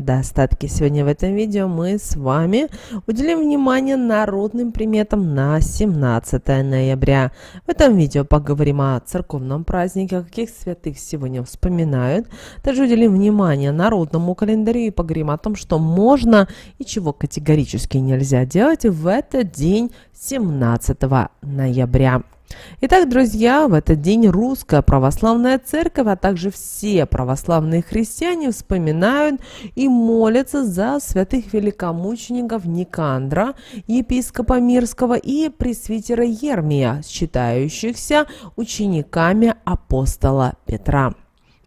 Достатки. Сегодня в этом видео мы с вами уделим внимание народным приметам на 17 ноября. В этом видео поговорим о церковном празднике, о каких святых сегодня вспоминают. Также уделим внимание народному календарю и поговорим о том, что можно и чего категорически нельзя делать в этот день 17 ноября. Итак, друзья, в этот день Русская Православная Церковь, а также все православные христиане вспоминают и молятся за святых великомучеников Никандра, епископа Мирского и пресвитера Ермия, считающихся учениками апостола Петра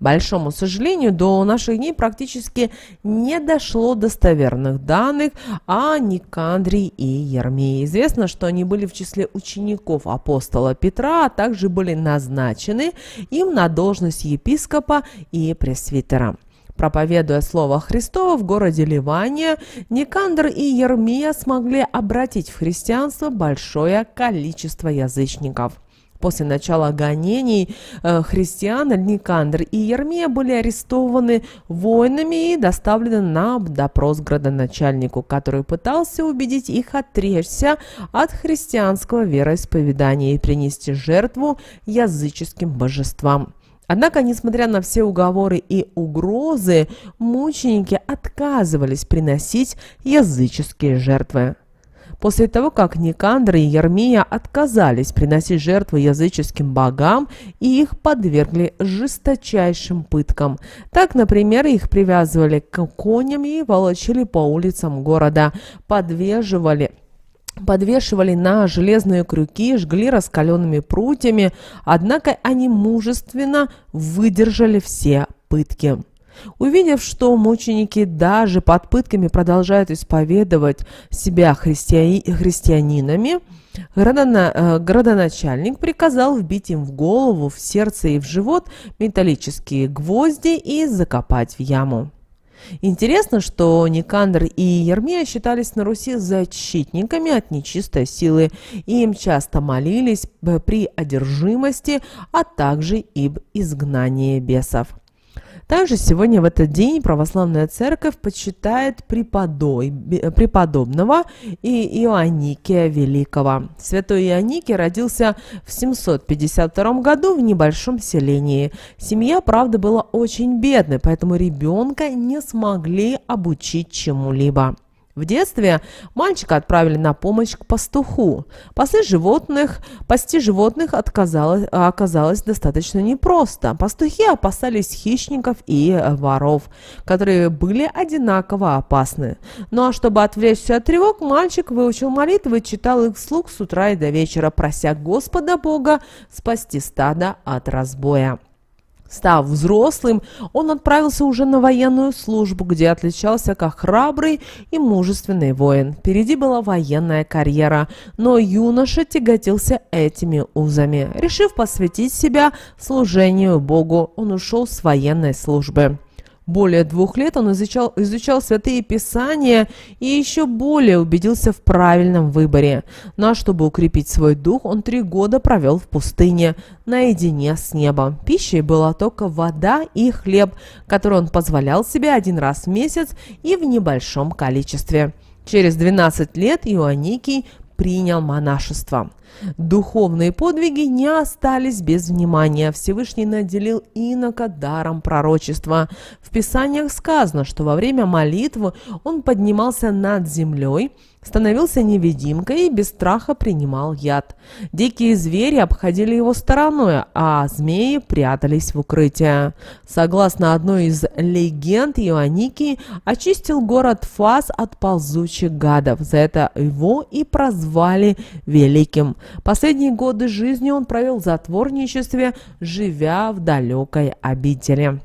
большому сожалению, до наших дней практически не дошло достоверных данных о Никандре и Ермии. Известно, что они были в числе учеников апостола Петра, а также были назначены им на должность епископа и пресвитера. Проповедуя слово Христово в городе Ливания, Никандр и Ермия смогли обратить в христианство большое количество язычников после начала гонений э, христиан Никандр и Ермия были арестованы воинами и доставлены на допрос градоначальнику, который пытался убедить их отречься от христианского вероисповедания и принести жертву языческим божествам. Однако, несмотря на все уговоры и угрозы, мученики отказывались приносить языческие жертвы. После того, как Никандр и Ермия отказались приносить жертвы языческим богам и их подвергли жесточайшим пыткам. Так, например, их привязывали к коням и волочили по улицам города, подвеживали подвешивали на железные крюки, жгли раскаленными прутьями, однако они мужественно выдержали все пытки. Увидев, что мученики даже под пытками продолжают исповедовать себя христиани христианинами, градона э, градоначальник приказал вбить им в голову, в сердце и в живот металлические гвозди и закопать в яму. Интересно, что Никандр и Ермия считались на Руси защитниками от нечистой силы, и им часто молились э, при одержимости, а также об изгнании бесов. Также сегодня в этот день православная церковь почитает преподой, преподобного и Иоанникия Великого. Святой Иоанникий родился в 752 году в небольшом селении. Семья, правда, была очень бедной, поэтому ребенка не смогли обучить чему-либо. В детстве мальчика отправили на помощь к пастуху. Пасти животных, пасти животных оказалось достаточно непросто. Пастухи опасались хищников и э, воров, которые были одинаково опасны. Ну а чтобы отвлечься от тревог, мальчик выучил молитвы читал их вслух с утра и до вечера, прося Господа Бога спасти стадо от разбоя. Став взрослым, он отправился уже на военную службу, где отличался как храбрый и мужественный воин. Впереди была военная карьера, но юноша тяготился этими узами. Решив посвятить себя служению Богу, он ушел с военной службы. Более двух лет он изучал, изучал святые писания и еще более убедился в правильном выборе. Но ну, а чтобы укрепить свой дух, он три года провел в пустыне, наедине с небом. Пищей была только вода и хлеб, который он позволял себе один раз в месяц и в небольшом количестве. Через 12 лет Иоанникий принял монашество. Духовные подвиги не остались без внимания. Всевышний наделил инока даром пророчества. В Писаниях сказано, что во время молитвы он поднимался над землей – становился невидимкой и без страха принимал яд. Дикие звери обходили его стороной, а змеи прятались в укрытие. Согласно одной из легенд, Иоанникий очистил город Фас от ползучих гадов. За это его и прозвали Великим. Последние годы жизни он провел в затворничестве, живя в далекой обители.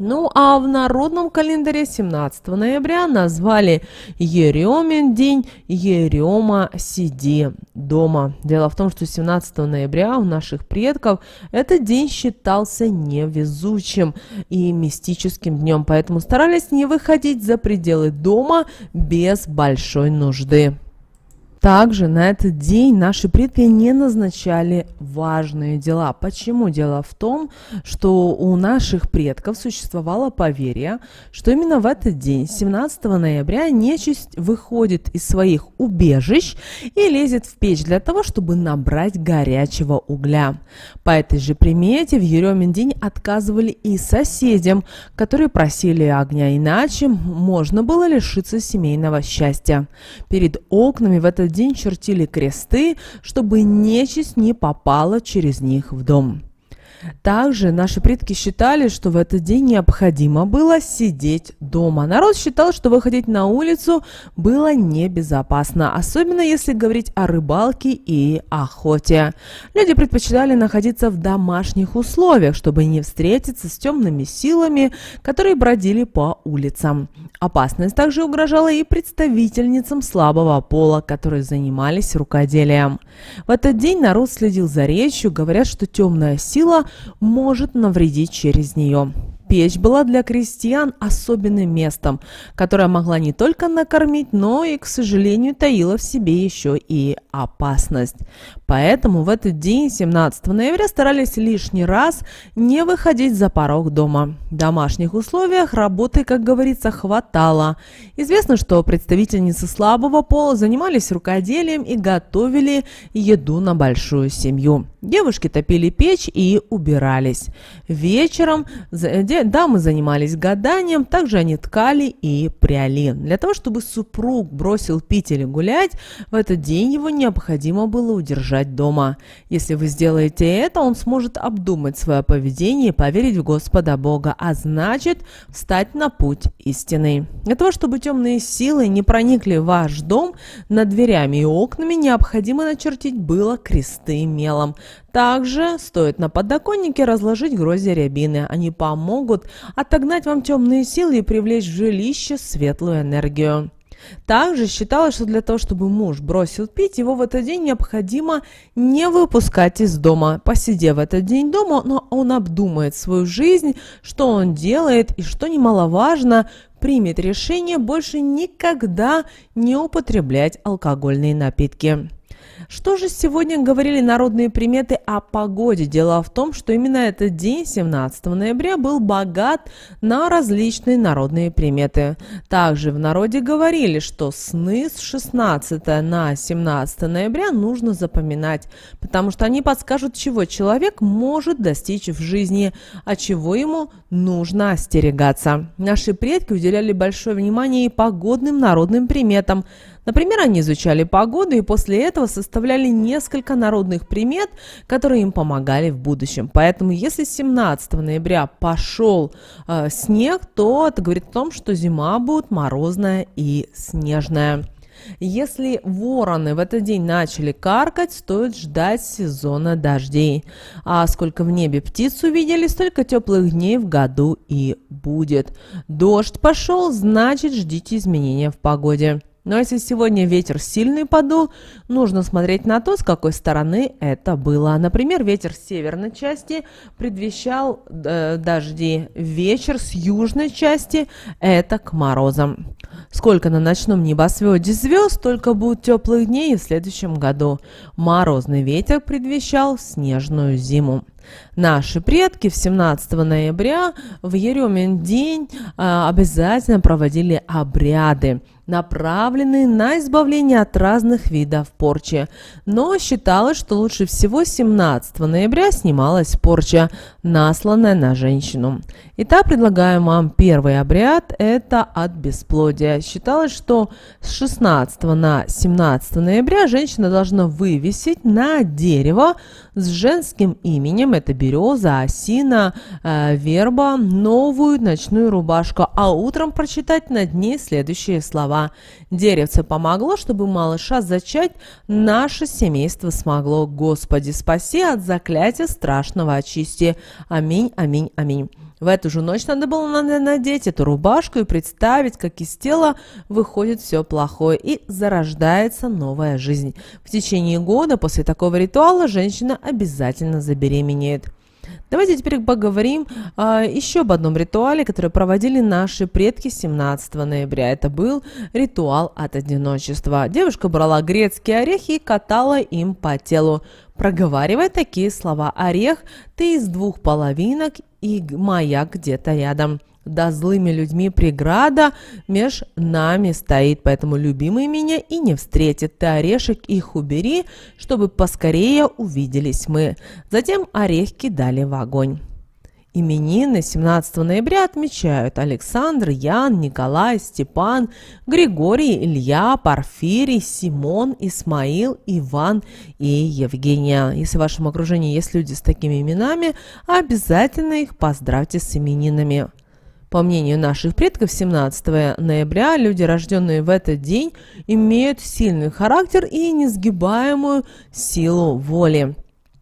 Ну а в народном календаре 17 ноября назвали Еремин день Ерема сиди дома. Дело в том, что 17 ноября у наших предков этот день считался невезучим и мистическим днем, поэтому старались не выходить за пределы дома без большой нужды. Также на этот день наши предки не назначали важные дела. Почему? Дело в том, что у наших предков существовало поверье, что именно в этот день, 17 ноября, нечисть выходит из своих убежищ и лезет в печь для того, чтобы набрать горячего угля. По этой же примете в Еремин день отказывали и соседям, которые просили огня, иначе можно было лишиться семейного счастья. Перед окнами в этот день день чертили кресты, чтобы нечисть не попала через них в дом. Также наши предки считали, что в этот день необходимо было сидеть дома. Народ считал, что выходить на улицу было небезопасно, особенно если говорить о рыбалке и охоте. Люди предпочитали находиться в домашних условиях, чтобы не встретиться с темными силами, которые бродили по улицам. Опасность также угрожала и представительницам слабого пола, которые занимались рукоделием. В этот день народ следил за речью, говорят, что темная сила может навредить через нее. Печь была для крестьян особенным местом, которое могла не только накормить, но и, к сожалению, таила в себе еще и опасность. Поэтому в этот день, 17 ноября, старались лишний раз не выходить за порог дома. В домашних условиях работы, как говорится, хватало. Известно, что представительницы слабого пола занимались рукоделием и готовили еду на большую семью. Девушки топили печь и убирались. Вечером дамы занимались гаданием, также они ткали и пряли. Для того, чтобы супруг бросил пить или гулять, в этот день его необходимо было удержать умирать дома. Если вы сделаете это, он сможет обдумать свое поведение и поверить в Господа Бога, а значит встать на путь истины. Для того, чтобы темные силы не проникли в ваш дом, над дверями и окнами необходимо начертить было кресты мелом. Также стоит на подоконнике разложить грозди рябины. Они помогут отогнать вам темные силы и привлечь в жилище светлую энергию. Также считалось, что для того, чтобы муж бросил пить, его в этот день необходимо не выпускать из дома. Посидев в этот день дома, но он обдумает свою жизнь, что он делает и, что немаловажно, примет решение больше никогда не употреблять алкогольные напитки. Что же сегодня говорили народные приметы о погоде? Дело в том, что именно этот день, 17 ноября, был богат на различные народные приметы. Также в народе говорили, что сны с 16 на 17 ноября нужно запоминать, потому что они подскажут, чего человек может достичь в жизни, а чего ему нужно остерегаться. Наши предки уделяли большое внимание и погодным народным приметам – Например, они изучали погоду и после этого составляли несколько народных примет, которые им помогали в будущем. Поэтому если 17 ноября пошел э, снег, то это говорит о том, что зима будет морозная и снежная. Если вороны в этот день начали каркать, стоит ждать сезона дождей. А сколько в небе птиц увидели, столько теплых дней в году и будет. Дождь пошел, значит ждите изменения в погоде. Но если сегодня ветер сильный подул, нужно смотреть на то, с какой стороны это было. Например, ветер с северной части предвещал э, дожди, вечер с южной части это к морозам. Сколько на ночном небосводе звезд, только будет теплых дней в следующем году. Морозный ветер предвещал снежную зиму. Наши предки в 17 ноября в Еремин день а, обязательно проводили обряды, направленные на избавление от разных видов порчи. Но считалось, что лучше всего 17 ноября снималась порча, насланная на женщину. Итак, предлагаем вам первый обряд – это от бесплодия. Исследователя считалось, что с 16 на 17 ноября женщина должна вывесить на дерево с женским именем, это береза, осина, э, верба, новую ночную рубашку, а утром прочитать над ней следующие слова. Деревце помогло, чтобы малыша зачать, наше семейство смогло. Господи, спаси от заклятия страшного очисти. Аминь, аминь, аминь. В эту же ночь надо было надеть эту рубашку и представить, как из тела выходит все плохое и зарождается новая жизнь. В течение года после такого ритуала женщина обязательно забеременеет. Давайте теперь поговорим а, еще об одном ритуале, который проводили наши предки 17 ноября. Это был ритуал от одиночества. Девушка брала грецкие орехи и катала им по телу проговаривай такие слова. Орех, ты из двух половинок и маяк где-то рядом. Да злыми людьми преграда меж нами стоит, поэтому любимый меня и не встретит. Ты орешек их убери, чтобы поскорее увиделись мы. Затем орех кидали в огонь. Именины 17 ноября отмечают Александр, Ян, Николай, Степан, Григорий, Илья, Порфирий, Симон, Исмаил, Иван и Евгения. Если в вашем окружении есть люди с такими именами, обязательно их поздравьте с именинами. По мнению наших предков, 17 ноября люди, рожденные в этот день, имеют сильный характер и несгибаемую силу воли.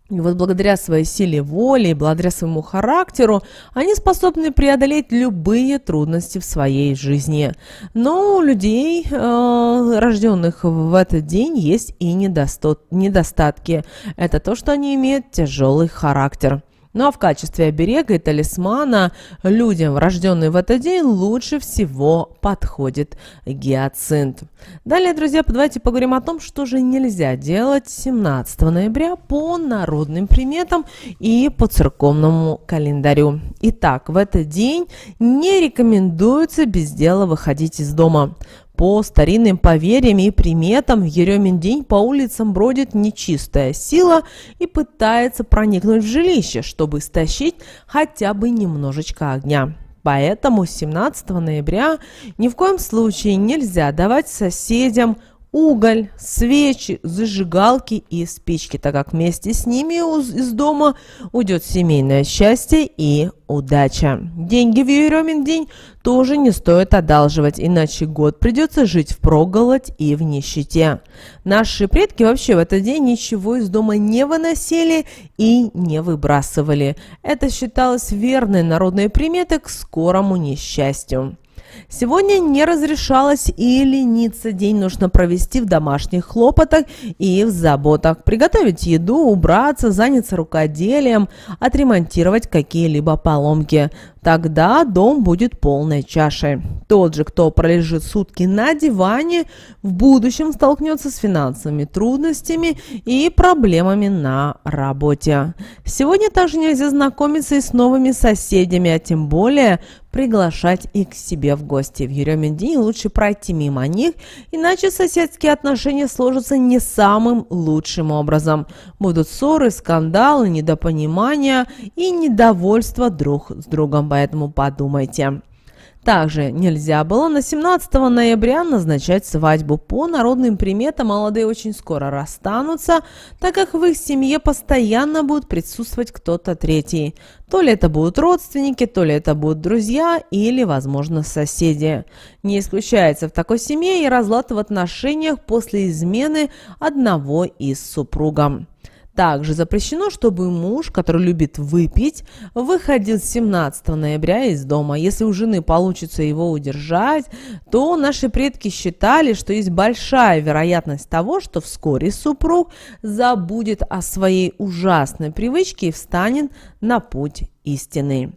И вот благодаря своей силе воли, благодаря своему характеру, они способны преодолеть любые трудности в своей жизни. Но у людей, э, рожденных в этот день, есть и недостатки. Это то, что они имеют тяжелый характер. Ну а в качестве оберега и талисмана людям, рожденным в этот день, лучше всего подходит гиацинт. Далее, друзья, давайте поговорим о том, что же нельзя делать 17 ноября по народным приметам и по церковному календарю. Итак, в этот день не рекомендуется без дела выходить из дома. По старинным поверьям и приметам, в Еремин день по улицам бродит нечистая сила и пытается проникнуть в жилище, чтобы стащить хотя бы немножечко огня. Поэтому 17 ноября ни в коем случае нельзя давать соседям уголь, свечи, зажигалки и спички, так как вместе с ними из дома уйдет семейное счастье и удача. Деньги в Юромин день тоже не стоит одалживать, иначе год придется жить в проголодь и в нищете. Наши предки вообще в этот день ничего из дома не выносили и не выбрасывали. Это считалось верной народной приметой к скорому несчастью. Сегодня не разрешалось и лениться. День нужно провести в домашних хлопотах и в заботах. Приготовить еду, убраться, заняться рукоделием, отремонтировать какие-либо поломки. Тогда дом будет полной чашей. Тот же, кто пролежит сутки на диване, в будущем столкнется с финансовыми трудностями и проблемами на работе. Сегодня также нельзя знакомиться и с новыми соседями, а тем более приглашать их к себе в гости. В еремен день лучше пройти мимо них, иначе соседские отношения сложатся не самым лучшим образом будут ссоры, скандалы, недопонимания и недовольство друг с другом, поэтому подумайте. Также нельзя было на 17 ноября назначать свадьбу. По народным приметам молодые очень скоро расстанутся, так как в их семье постоянно будет присутствовать кто-то третий. То ли это будут родственники, то ли это будут друзья или, возможно, соседи. Не исключается в такой семье и разлад в отношениях после измены одного из супругов. Также запрещено, чтобы муж, который любит выпить, выходил 17 ноября из дома. Если у жены получится его удержать, то наши предки считали, что есть большая вероятность того, что вскоре супруг забудет о своей ужасной привычке и встанет на путь истины.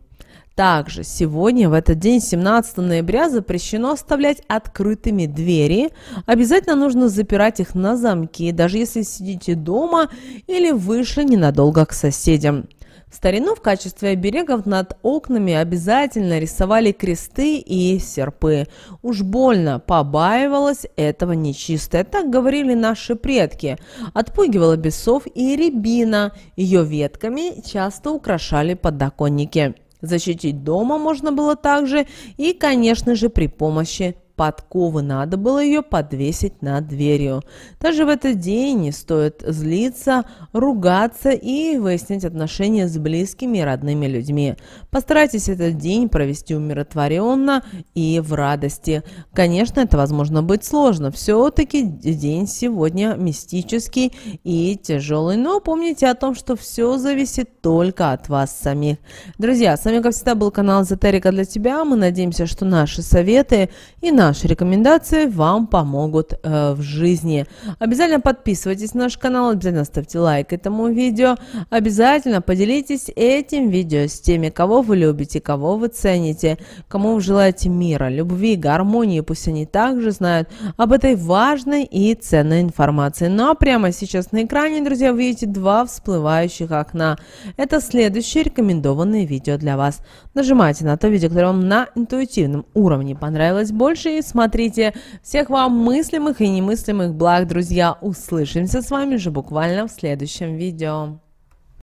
Также сегодня, в этот день, 17 ноября, запрещено оставлять открытыми двери. Обязательно нужно запирать их на замки, даже если сидите дома или вышли ненадолго к соседям. В старину в качестве оберегов над окнами обязательно рисовали кресты и серпы. Уж больно побаивалась этого нечистая, так говорили наши предки. Отпугивала бесов и рябина, ее ветками часто украшали подоконники. Защитить дома можно было также и, конечно же, при помощи подковы надо было ее подвесить над дверью. Даже в этот день не стоит злиться, ругаться и выяснить отношения с близкими и родными людьми. Постарайтесь этот день провести умиротворенно и в радости. Конечно, это возможно быть сложно. Все-таки день сегодня мистический и тяжелый, но помните о том, что все зависит только от вас самих. Друзья, с вами, как всегда, был канал Эзотерика для тебя. Мы надеемся, что наши советы и наши наши рекомендации вам помогут э, в жизни. Обязательно подписывайтесь на наш канал, обязательно ставьте лайк этому видео, обязательно поделитесь этим видео с теми, кого вы любите, кого вы цените, кому вы желаете мира, любви, гармонии, пусть они также знают об этой важной и ценной информации. Ну а прямо сейчас на экране, друзья, вы видите два всплывающих окна. Это следующее рекомендованное видео для вас. Нажимайте на то видео, которое вам на интуитивном уровне понравилось больше смотрите всех вам мыслимых и немыслимых благ, друзья. Услышимся с вами же буквально в следующем видео.